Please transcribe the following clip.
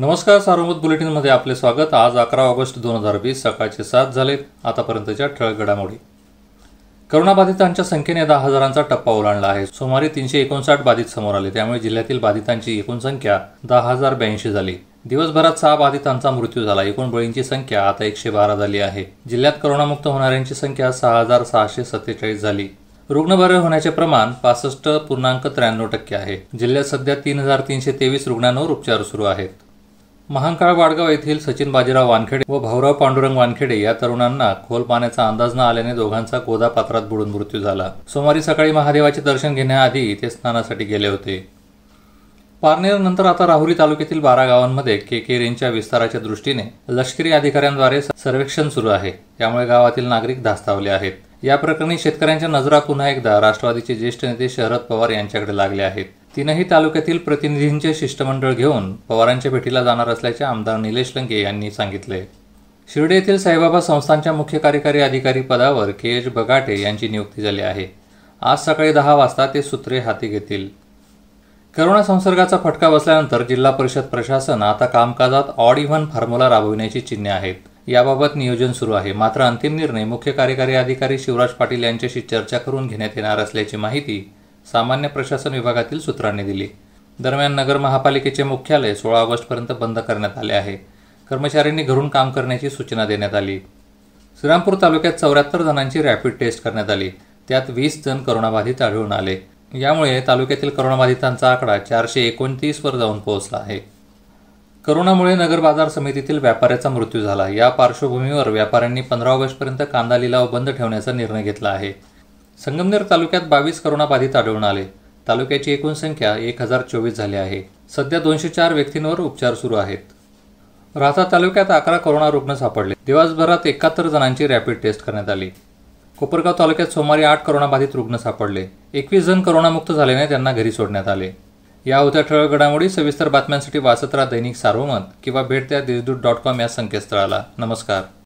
नमस्कार सार्वमत बुलेटिनमध्ये आपले स्वागत आज अकरा ऑगस्ट दोन हजार वीस सकाळचे सात झालेत आतापर्यंतच्या ठळक घडामोडी करोनाबाधितांच्या संख्येने दहा हजारांचा टप्पा ओलांडला आहे सुमारे तीनशे एकोणसाठ बाधित समोर आले त्यामुळे जिल्ह्यातील बाधितांची एकूण संख्या दहा हजार ब्याऐंशी झाली दिवसभरात सहा बाधितांचा मृत्यू झाला एकूण बळींची संख्या आता एकशे बारा झाली आहे जिल्ह्यात करोनामुक्त होणाऱ्यांची संख्या सहा हजार सहाशे सत्तेचाळीस झाली रुग्ण बरे होण्याचे प्रमाण पासष्ट पूर्णांक त्र्याण्णव टक्के आहे जिल्ह्यात सध्या तीन हजार तीनशे तेवीस रुग्णांवर उपचार सुरू आहेत महांकाळ वाडगाव येथील सचिन बाजीराव वानखेडे व भाऊराव पांडुरंग वानखेडे या तरुणांना खोल पाण्याचा अंदाज न आल्याने दोघांचा गोदा पात्रात बुडून मृत्यू झाला सोमवारी सकाळी महादेवाचे दर्शन घेण्याआधी ते स्नानासाठी गेले होते पारनेर नंतर आता राहुरी तालुक्यातील बारा गावांमध्ये के के रेंजच्या विस्ताराच्या दृष्टीने लष्करी अधिकाऱ्यांद्वारे सर्वेक्षण सुरू आहे त्यामुळे गावातील नागरिक धास्तावले आहेत या प्रकरणी शेतकऱ्यांच्या नजरा पुन्हा एकदा राष्ट्रवादीचे ज्येष्ठ नेते शरद पवार यांच्याकडे लागले आहेत तीनही तालुक्यातील प्रतिनिधींचे शिष्टमंडळ घेऊन पवारांच्या भेटीला जाणार असल्याचे आमदार निलेश लंके यांनी सांगितले शिर्डी येथील साईबाबा संस्थांच्या मुख्य कार्यकारी अधिकारी पदावर के एच बगाटे यांची नियुक्ती झाली आहे आज सकाळी दहा वाजता ते सूत्रे हाती घेतील करोना संसर्गाचा फटका बसल्यानंतर जिल्हा परिषद प्रशासन आता कामकाजात ऑड इव्हन फॉर्म्युला राबविण्याची चिन्हे आहेत याबाबत नियोजन सुरू आहे मात्र अंतिम निर्णय मुख्य कार्यकारी अधिकारी शिवराज पाटील यांच्याशी चर्चा करून घेण्यात येणार असल्याची माहिती सामान्य प्रशासन विभागातील सूत्रांनी दिली दरम्यान नगर महापालिकेचे मुख्यालय सोळा ऑगस्टपर्यंत बंद करण्यात आले आहे कर्मचाऱ्यांनी घरून काम करण्याची सूचना देण्यात आली श्रीरामपूर तालुक्यात चौऱ्याहत्तर जणांची रॅपिड टेस्ट करण्यात आली त्यात वीस जण करोनाबाधित आढळून आले यामुळे तालुक्यातील करोनाबाधितांचा आकडा चारशे एकोणतीसवर जाऊन पोहोचला आहे करोनामुळे नगर बाजार समितीतील व्यापाऱ्याचा मृत्यू झाला या पार्श्वभूमीवर व्यापाऱ्यांनी पंधरा ऑगस्टपर्यंत कांदा लिलाव बंद ठेवण्याचा निर्णय घेतला आहे संगमनेर तालुक्यात बावीस बाधित आढळून आले तालुक्याची एकूण संख्या एक हजार चोवीस झाली आहे सध्या दोनशे चार व्यक्तींवर उपचार सुरू आहेत राहता तालुक्यात अकरा कोरोना रुग्ण सापडले दिवसभरात एकाहत्तर जणांची रॅपिड टेस्ट करण्यात आली कोपरगाव तालुक्यात सोमवारी आठ करोनाबाधित रुग्ण सापडले एकवीस जण करोनामुक्त झाल्याने त्यांना घरी सोडण्यात आले या होत्या ठळक घडामोडी सविस्तर बातम्यांसाठी वाचत राहा दैनिक सार्वमत किंवा भेट द्या देशदूत डॉट कॉम या संकेतस्थळाला नमस्कार